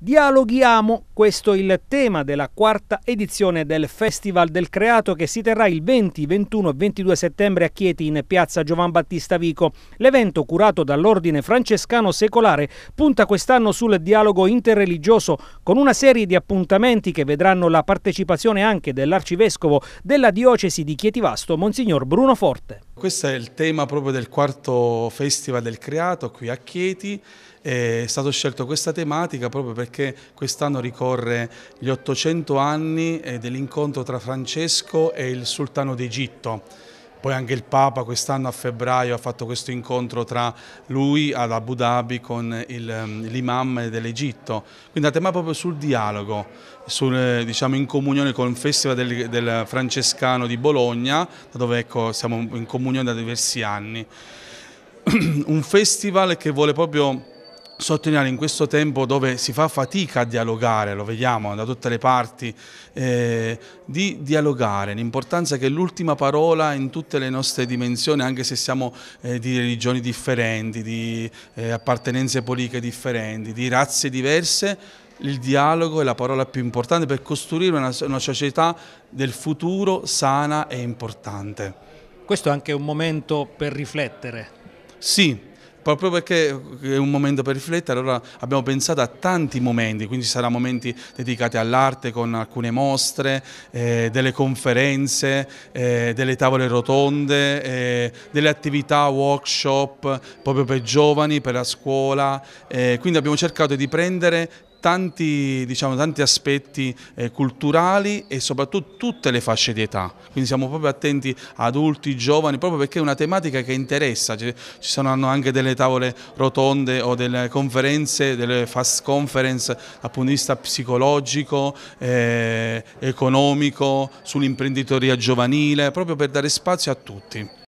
Dialoghiamo, questo è il tema della quarta edizione del Festival del Creato che si terrà il 20, 21 e 22 settembre a Chieti in piazza Giovan Battista Vico. L'evento, curato dall'Ordine Francescano Secolare, punta quest'anno sul dialogo interreligioso con una serie di appuntamenti che vedranno la partecipazione anche dell'Arcivescovo della Diocesi di Chieti Vasto, Monsignor Bruno Forte. Questo è il tema proprio del quarto Festival del Creato qui a Chieti. È stato scelto questa tematica proprio perché quest'anno ricorre gli 800 anni eh, dell'incontro tra Francesco e il sultano d'Egitto. Poi anche il Papa quest'anno a febbraio ha fatto questo incontro tra lui ad Abu Dhabi con ehm, l'imam dell'Egitto. Quindi a tema proprio sul dialogo, sul, eh, diciamo, in comunione con il Festival del, del Francescano di Bologna, da dove ecco, siamo in comunione da diversi anni. Un festival che vuole proprio sottolineare in questo tempo dove si fa fatica a dialogare, lo vediamo da tutte le parti, eh, di dialogare, l'importanza che l'ultima parola in tutte le nostre dimensioni, anche se siamo eh, di religioni differenti, di eh, appartenenze politiche differenti, di razze diverse, il dialogo è la parola più importante per costruire una, una società del futuro sana e importante. Questo è anche un momento per riflettere. Sì, proprio perché è un momento per riflettere, allora abbiamo pensato a tanti momenti, quindi ci saranno momenti dedicati all'arte con alcune mostre, eh, delle conferenze, eh, delle tavole rotonde, eh, delle attività, workshop proprio per giovani, per la scuola, eh, quindi abbiamo cercato di prendere tanti, diciamo, tanti aspetti eh, culturali e soprattutto tutte le fasce di età, quindi siamo proprio attenti a adulti, giovani, proprio perché è una tematica che interessa, ci, ci saranno anche delle tavole rotonde o delle conferenze, delle fast conference dal punto di vista psicologico, eh, economico, sull'imprenditoria giovanile, proprio per dare spazio a tutti.